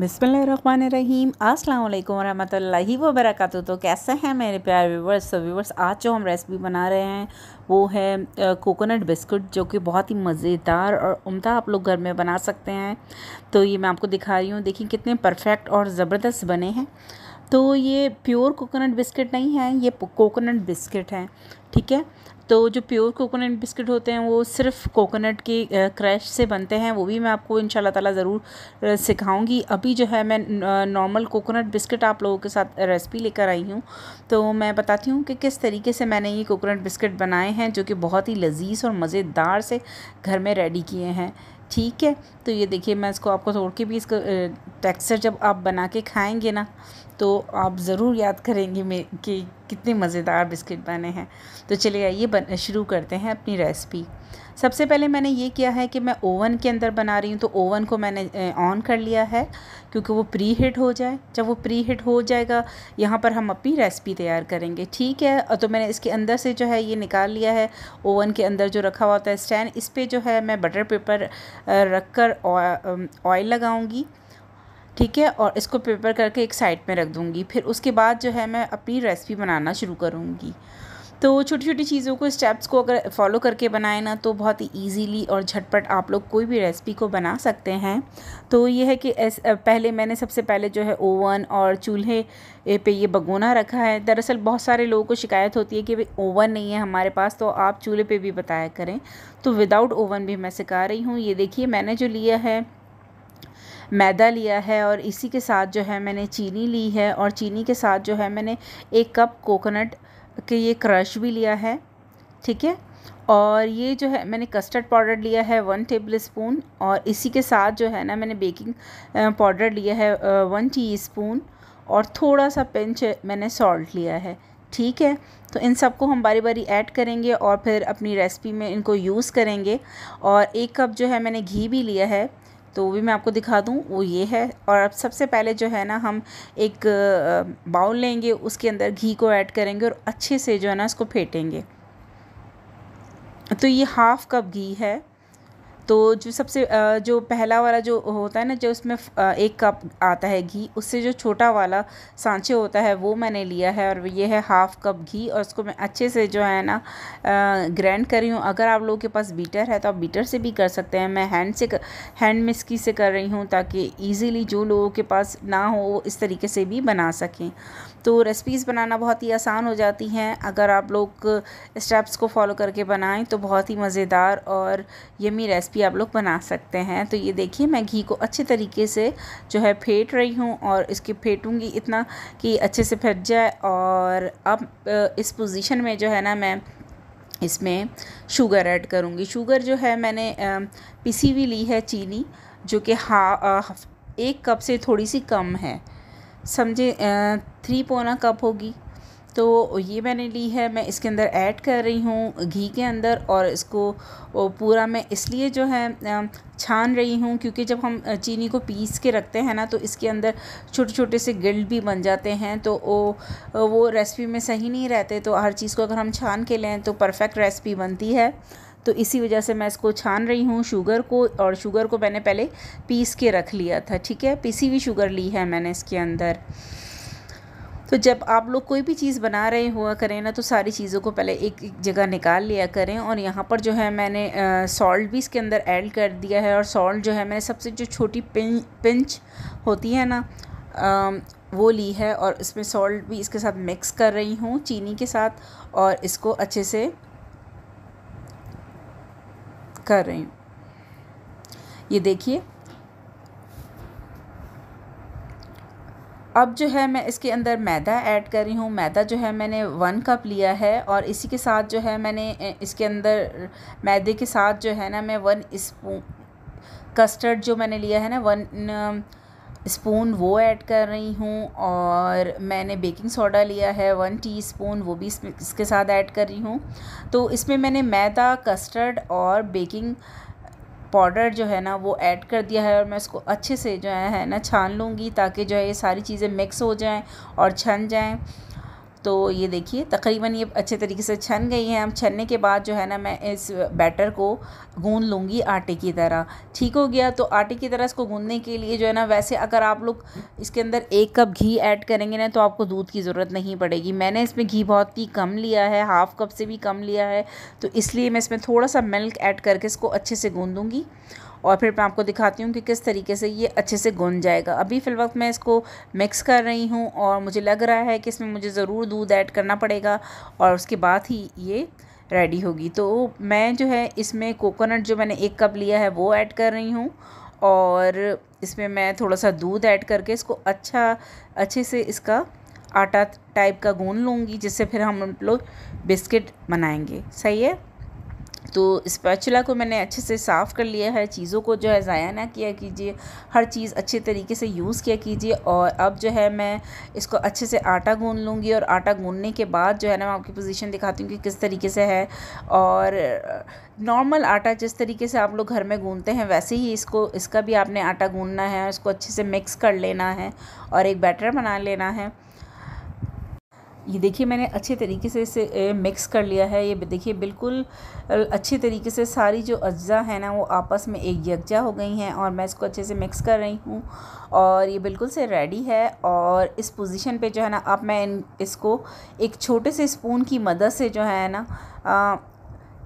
बिसमीम अस्सलाम वालेकुम रहमतुल्लाहि व तो कैसे हैं मेरे प्यार व्यूवर्स तो व्यूवर्स आज जो हम रेसिपी बना रहे हैं वो है कोकोनट बिस्कुट जो कि बहुत ही मज़ेदार और उम्दा आप लोग घर में बना सकते हैं तो ये मैं आपको दिखा रही हूँ देखिए कितने परफेक्ट और ज़बरदस्त बने हैं तो ये प्योर कोकोनट बिस्किट नहीं है ये कोकोनट बिस्किट है ठीक है तो जो प्योर कोकोनट बिस्किट होते हैं वो सिर्फ कोकोनट के क्रैश से बनते हैं वो भी मैं आपको इन ताला ज़रूर सिखाऊंगी अभी जो है मैं नॉर्मल कोकोनट बिस्किट आप लोगों के साथ रेसिपी लेकर आई हूँ तो मैं बताती हूँ कि किस तरीके से मैंने ये कोकोनट बिस्किट बनाए हैं जो कि बहुत ही लजीज और मज़ेदार से घर में रेडी किए हैं ठीक है तो ये देखिए मैं इसको आपको तोड़ के भी इसका टेक्सचर जब आप बना के खाएंगे ना तो आप ज़रूर याद करेंगे मे कि कितने मज़ेदार बिस्किट बने हैं तो चलिए आइए शुरू करते हैं अपनी रेसिपी सबसे पहले मैंने ये किया है कि मैं ओवन के अंदर बना रही हूँ तो ओवन को मैंने ऑन कर लिया है क्योंकि वो प्री हीट हो जाए जब वो प्री हीट हो जाएगा यहाँ पर हम अपनी रेसिपी तैयार करेंगे ठीक है तो मैंने इसके अंदर से जो है ये निकाल लिया है ओवन के अंदर जो रखा हुआ होता है स्टैंड इस पर जो है मैं बटर पेपर रख कर ऑयल लगाऊँगी ठीक है और इसको पेपर करके एक साइड में रख दूँगी फिर उसके बाद जो है मैं अपनी रेसिपी बनाना शुरू करूँगी तो छोटी छोटी चीज़ों को स्टेप्स को अगर फॉलो करके बनाए ना तो बहुत ही ईजीली और झटपट आप लोग कोई भी रेसिपी को बना सकते हैं तो ये है कि पहले मैंने सबसे पहले जो है ओवन और चूल्हे पे ये भगोना रखा है दरअसल बहुत सारे लोगों को शिकायत होती है कि भाई ओवन नहीं है हमारे पास तो आप चूल्हे पे भी बताया करें तो विदाउट ओवन भी मैं सिखा रही हूँ ये देखिए मैंने जो लिया है मैदा लिया है और इसी के साथ जो है मैंने चीनी ली है और चीनी के साथ जो है मैंने एक कप कोकोनट कि ये क्रश भी लिया है ठीक है और ये जो है मैंने कस्टर्ड पाउडर लिया है वन टेबल स्पून और इसी के साथ जो है ना मैंने बेकिंग पाउडर लिया है वन टी स्पून और थोड़ा सा पिंच मैंने सॉल्ट लिया है ठीक है तो इन सबको हम बारी बारी ऐड करेंगे और फिर अपनी रेसिपी में इनको यूज़ करेंगे और एक कप जो है मैंने घी भी लिया है तो वो भी मैं आपको दिखा दूँ वो ये है और अब सबसे पहले जो है ना हम एक बाउल लेंगे उसके अंदर घी को ऐड करेंगे और अच्छे से जो है ना इसको फेंटेंगे तो ये हाफ़ कप घी है तो जो सबसे जो पहला वाला जो होता है ना जो उसमें एक कप आता है घी उससे जो छोटा वाला सांचे होता है वो मैंने लिया है और ये है हाफ़ कप घी और उसको मैं अच्छे से जो है ना ग्रैंड कर रही हूँ अगर आप लोगों के पास बीटर है तो आप बीटर से भी कर सकते हैं मैं हैंड से हैंड मिस्की से कर रही हूँ ताकि ईज़िली जो लोगों के पास ना हो वो इस तरीके से भी बना सकें तो रेसिपीज़ बनाना बहुत ही आसान हो जाती हैं अगर आप लोग स्टेप्स को फॉलो करके बनाएं तो बहुत ही मज़ेदार और यमी रेसिपी आप लोग बना सकते हैं तो ये देखिए मैं घी को अच्छे तरीके से जो है फेंट रही हूँ और इसके फेंटूँगी इतना कि अच्छे से फट जाए और अब इस पोजिशन में जो है ना मैं इसमें शुगर ऐड करूँगी शुगर जो है मैंने पिसी हुई ली है चीनी जो कि हा एक कप से थोड़ी सी कम है समझे थ्री पौना कप होगी तो ये मैंने ली है मैं इसके अंदर ऐड कर रही हूँ घी के अंदर और इसको पूरा मैं इसलिए जो है छान रही हूँ क्योंकि जब हम चीनी को पीस के रखते हैं ना तो इसके अंदर छोटे छोटे से गिल्ड भी बन जाते हैं तो वो वो रेसिपी में सही नहीं रहते तो हर चीज़ को अगर हम छान के लें तो परफेक्ट रेसिपी बनती है तो इसी वजह से मैं इसको छान रही हूँ शुगर को और शुगर को मैंने पहले पीस के रख लिया था ठीक है पीसी हुई शुगर ली है मैंने इसके अंदर तो जब आप लोग कोई भी चीज़ बना रहे हुआ करें ना तो सारी चीज़ों को पहले एक एक जगह निकाल लिया करें और यहाँ पर जो है मैंने सॉल्ट भी इसके अंदर ऐड कर दिया है और सॉल्ट जो है मैंने सबसे जो छोटी पिं, पिंच होती है ना आ, वो ली है और इसमें सॉल्ट भी इसके साथ मिक्स कर रही हूँ चीनी के साथ और इसको अच्छे से कर रही हूँ ये देखिए अब जो है मैं इसके अंदर मैदा ऐड कर रही हूँ मैदा जो है मैंने वन कप लिया है और इसी के साथ जो है मैंने इसके अंदर मैदे के साथ जो है ना मैं वन स्पून कस्टर्ड जो मैंने लिया है ना वन स्पून वो ऐड कर रही हूँ और मैंने बेकिंग सोडा लिया है वन टीस्पून वो भी इसके साथ ऐड कर रही हूँ तो इसमें मैंने मैदा कस्टर्ड और बेकिंग पाउडर जो है ना वो ऐड कर दिया है और मैं इसको अच्छे से जो है ना छान लूँगी ताकि जो है ये सारी चीज़ें मिक्स हो जाएँ और छन जाएँ तो ये देखिए तकरीबन ये अच्छे तरीके से छन गई हैं अब छनने के बाद जो है ना मैं इस बैटर को गूँध लूँगी आटे की तरह ठीक हो गया तो आटे की तरह इसको गूँधने के लिए जो है ना वैसे अगर आप लोग इसके अंदर एक कप घी ऐड करेंगे ना तो आपको दूध की ज़रूरत नहीं पड़ेगी मैंने इसमें घी बहुत ही कम लिया है हाफ़ कप से भी कम लिया है तो इसलिए मैं इसमें थोड़ा सा मिल्क ऐड करके इसको अच्छे से गूँधूँगी और फिर मैं आपको दिखाती हूँ कि किस तरीके से ये अच्छे से गुन जाएगा अभी वक्त मैं इसको मिक्स कर रही हूँ और मुझे लग रहा है कि इसमें मुझे ज़रूर दूध ऐड करना पड़ेगा और उसके बाद ही ये रेडी होगी तो मैं जो है इसमें कोकोनट जो मैंने एक कप लिया है वो ऐड कर रही हूँ और इसमें मैं थोड़ा सा दूध ऐड करके इसको अच्छा अच्छे से इसका आटा टाइप का गून लूँगी जिससे फिर हम लोग बिस्किट बनाएंगे सही है तो स्पैचुला को मैंने अच्छे से साफ़ कर लिया है चीज़ों को जो है ज़ाया ना किया कीजिए हर चीज़ अच्छे तरीके से यूज़ किया कीजिए और अब जो है मैं इसको अच्छे से आटा गून लूँगी और आटा गूनने के बाद जो है ना मैं आपकी पोजीशन दिखाती हूँ कि किस तरीके से है और नॉर्मल आटा जिस तरीके से आप लोग घर में गूनते हैं वैसे ही इसको इसका भी आपने आटा गूनना है इसको अच्छे से मिक्स कर लेना है और एक बैटर बना लेना है ये देखिए मैंने अच्छे तरीके से इसे मिक्स कर लिया है ये देखिए बिल्कुल अच्छे तरीके से सारी जो अज्जा है ना वो आपस में एक यकजा हो गई हैं और मैं इसको अच्छे से मिक्स कर रही हूँ और ये बिल्कुल से रेडी है और इस पोजीशन पे जो है ना अब मैं इन इसको एक छोटे से स्पून की मदद से जो है ना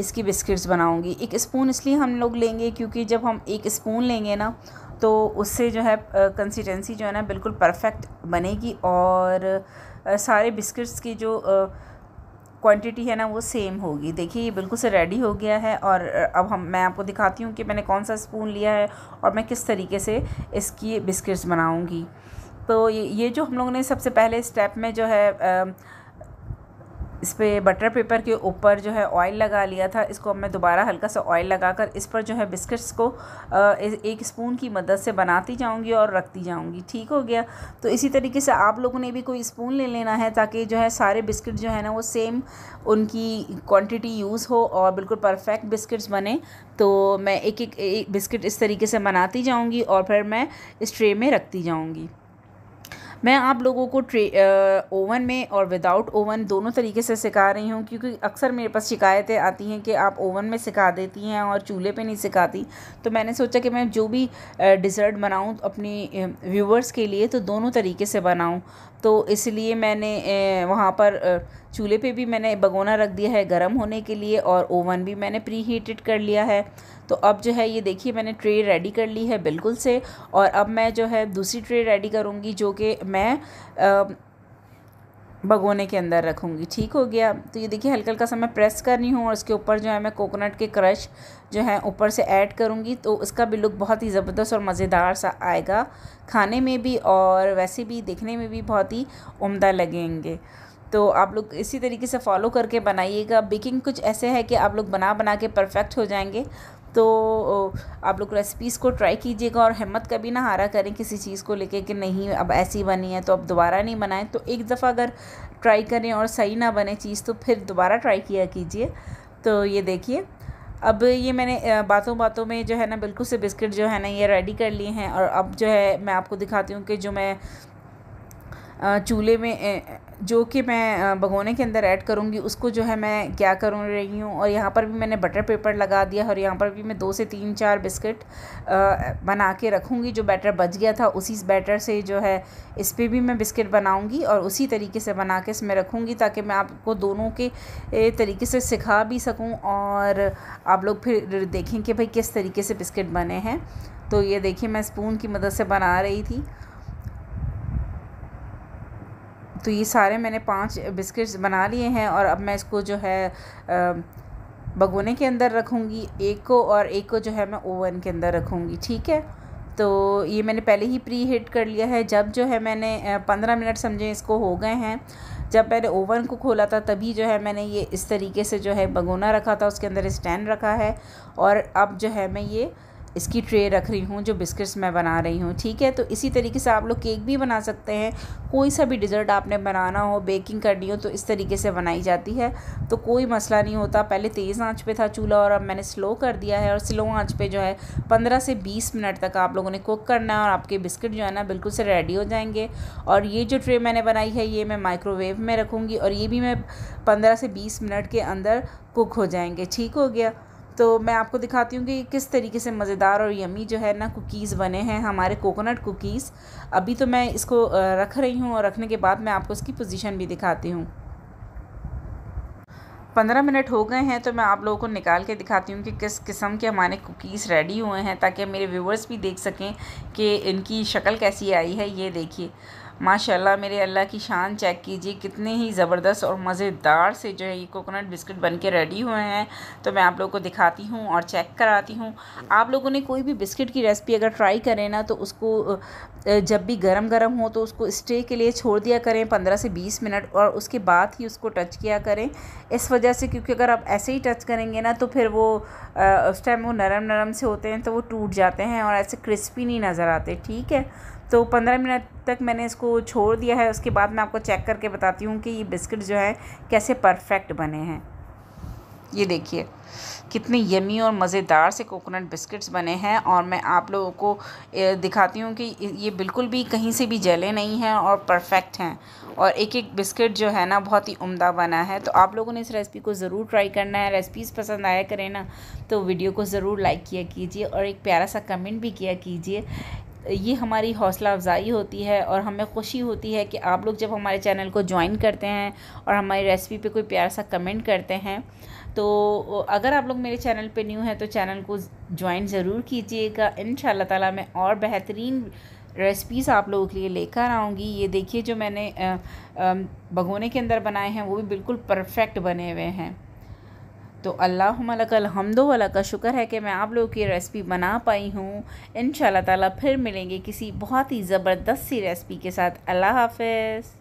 इसकी बिस्किट्स बनाऊँगी एक स्पून इसलिए हम लोग लेंगे क्योंकि जब हम एक स्पून लेंगे ना तो उससे जो है कंसिस्टेंसी जो है ना बिल्कुल परफेक्ट बनेगी और सारे बिस्किट्स की जो क्वांटिटी है ना वो सेम होगी देखिए ये बिल्कुल से रेडी हो गया है और अब हम मैं आपको दिखाती हूँ कि मैंने कौन सा स्पून लिया है और मैं किस तरीके से इसकी बिस्किट्स बनाऊँगी तो ये जो हम लोगों ने सबसे पहले स्टेप में जो है आ, इस पर बटर पेपर के ऊपर जो है ऑयल लगा लिया था इसको अब मैं दोबारा हल्का सा ऑयल लगाकर इस पर जो है बिस्किट्स को एक स्पून की मदद से बनाती जाऊंगी और रखती जाऊंगी ठीक हो गया तो इसी तरीके से आप लोगों ने भी कोई स्पून ले लेना है ताकि जो है सारे बिस्किट जो है ना वो सेम उनकी क्वान्टिटी यूज़ हो और बिल्कुल परफेक्ट बिस्किट्स बने तो मैं एक एक, एक बिस्किट इस तरीके से बनाती जाऊँगी और फिर मैं इस ट्रे में रखती जाऊँगी मैं आप लोगों को ट्रे ओवन में और विदाउट ओवन दोनों तरीके से सिखा रही हूँ क्योंकि अक्सर मेरे पास शिकायतें आती हैं कि आप ओवन में सिखा देती हैं और चूल्हे पे नहीं सिखाती तो मैंने सोचा कि मैं जो भी डिज़र्ट बनाऊँ अपनी व्यूवर्स के लिए तो दोनों तरीके से बनाऊँ तो इसलिए मैंने वहाँ पर चूल्हे पे भी मैंने भगोना रख दिया है गर्म होने के लिए और ओवन भी मैंने प्री हीटेड कर लिया है तो अब जो है ये देखिए मैंने ट्रे रेडी कर ली है बिल्कुल से और अब मैं जो है दूसरी ट्रे रेडी करूँगी जो कि मैं आ, भगोने के अंदर रखूँगी ठीक हो गया तो ये देखिए हल्का हल्का सा मैं प्रेस कर रही हूँ और उसके ऊपर जो है मैं कोकोनट के क्रश जो है ऊपर से ऐड करूँगी तो उसका भी लुक बहुत ही ज़बरदस्त और मज़ेदार सा आएगा खाने में भी और वैसे भी देखने में भी बहुत ही उम्दा लगेंगे तो आप लोग इसी तरीके से फॉलो करके बनाइएगा बेकिंग कुछ ऐसे है कि आप लोग बना बना के परफेक्ट हो जाएंगे तो आप लोग रेसिपीज़ को ट्राई कीजिएगा और हिम्मत कभी ना हारा करें किसी चीज़ को लेके कि नहीं अब ऐसी बनी है तो अब दोबारा नहीं बनाएं तो एक दफ़ा अगर ट्राई करें और सही ना बने चीज़ तो फिर दोबारा ट्राई किया कीजिए तो ये देखिए अब ये मैंने बातों बातों में जो है ना बिल्कुल से बिस्किट जो है ना ये रेडी कर लिए हैं और अब जो है मैं आपको दिखाती हूँ कि जो मैं चूल्हे में जो कि मैं भगोने के अंदर ऐड करूँगी उसको जो है मैं क्या कर रही हूँ और यहाँ पर भी मैंने बटर पेपर लगा दिया और यहाँ पर भी मैं दो से तीन चार बिस्किट बना के रखूँगी जो बैटर बच गया था उसी बैटर से जो है इस पर भी मैं बिस्किट बनाऊँगी और उसी तरीके से बना के इसमें रखूँगी ताकि मैं आपको दोनों के तरीके से सिखा भी सकूँ और आप लोग फिर देखें कि भाई किस तरीके से बिस्किट बने हैं तो ये देखिए मैं स्पून की मदद से बना रही थी तो ये सारे मैंने पांच बिस्किट्स बना लिए हैं और अब मैं इसको जो है भगोने के अंदर रखूँगी एक को और एक को जो है मैं ओवन के अंदर रखूँगी ठीक है तो ये मैंने पहले ही प्री हीट कर लिया है जब जो है मैंने पंद्रह मिनट समझे इसको हो गए हैं जब मैंने ओवन को खोला था तभी जो है मैंने ये इस तरीके से जो है भगोना रखा था उसके अंदर स्टैंड रखा है और अब जो है मैं ये इसकी ट्रे रख रही हूँ जो बिस्किट्स मैं बना रही हूँ ठीक है तो इसी तरीके से आप लोग केक भी बना सकते हैं कोई सा भी डिज़र्ट आपने बनाना हो बेकिंग करनी हो तो इस तरीके से बनाई जाती है तो कोई मसला नहीं होता पहले तेज़ आंच पे था चूल्हा और अब मैंने स्लो कर दिया है और स्लो आंच पे जो है पंद्रह से बीस मिनट तक आप लोगों ने कुक करना है और आपके बिस्किट जो है ना बिल्कुल से रेडी हो जाएंगे और ये जो ट्रे मैंने बनाई है ये मैं माइक्रोवेव में रखूँगी और ये भी मैं पंद्रह से बीस मिनट के अंदर कुक हो जाएंगे ठीक हो गया तो मैं आपको दिखाती हूँ कि किस तरीके से मज़ेदार और यमी जो है ना कुकीज़ बने हैं हमारे कोकोनट कुकीज़ अभी तो मैं इसको रख रही हूँ और रखने के बाद मैं आपको इसकी पोजीशन भी दिखाती हूँ पंद्रह मिनट हो गए हैं तो मैं आप लोगों को निकाल के दिखाती हूँ कि किस किस्म के हमारे कुकीज़ रेडी हुए हैं ताकि मेरे व्यूवर्स भी देख सकें कि इनकी शक्ल कैसी आई है ये देखिए माशाल्लाह मेरे अल्लाह की शान चेक कीजिए कितने ही ज़बरदस्त और मज़ेदार से जो है ये कोकोनट बिस्किट बन के रेडी हुए हैं तो मैं आप लोगों को दिखाती हूँ और चेक कराती हूँ आप लोगों ने कोई भी बिस्किट की रेसिपी अगर ट्राई करें ना तो उसको जब भी गर्म गर्म हो तो उसको स्टे के लिए छोड़ दिया करें पंद्रह से बीस मिनट और उसके बाद ही उसको टच किया करें इस वजह से क्योंकि अगर आप ऐसे ही टच करेंगे ना तो फिर वो उस टाइम वो नरम नरम से होते हैं तो वो टूट जाते हैं और ऐसे क्रिस्पी नहीं नज़र आते ठीक है तो पंद्रह मिनट तक मैंने इसको छोड़ दिया है उसके बाद मैं आपको चेक करके बताती हूँ कि ये बिस्किट जो है कैसे परफेक्ट बने हैं ये देखिए कितने यमी और मज़ेदार से कोकोनट बिस्किट्स बने हैं और मैं आप लोगों को दिखाती हूँ कि ये बिल्कुल भी कहीं से भी जले नहीं हैं और परफेक्ट हैं और एक एक बिस्किट जो है ना बहुत ही उम्दा बना है तो आप लोगों ने इस रेसिपी को ज़रूर ट्राई करना है रेसिपीज़ पसंद आया करें ना तो वीडियो को ज़रूर लाइक किया कीजिए और एक प्यारा सा कमेंट भी किया कीजिए ये हमारी हौसला अफज़ाई होती है और हमें खुशी होती है कि आप लोग जब हमारे चैनल को ज्वाइन करते हैं और हमारी रेसिपी पे कोई प्यार सा कमेंट करते हैं तो अगर आप लोग मेरे चैनल पे न्यू हैं तो चैनल को ज्वाइन ज़रूर कीजिएगा इन ताला मैं और बेहतरीन रेसिपीज़ आप लोगों के लिए लेकर आऊँगी ये देखिए जो मैंने भगोने के अंदर बनाए हैं वो भी बिल्कुल परफेक्ट बने हुए हैं तो अल्लाह मलकल हमदो वाला का शुक्र है कि मैं आप लोगों की रेसिपी बना पाई हूँ इन ताला फिर मिलेंगे किसी बहुत ही ज़बरदस्त सी रेसिपी के साथ अल्लाह हाफिज़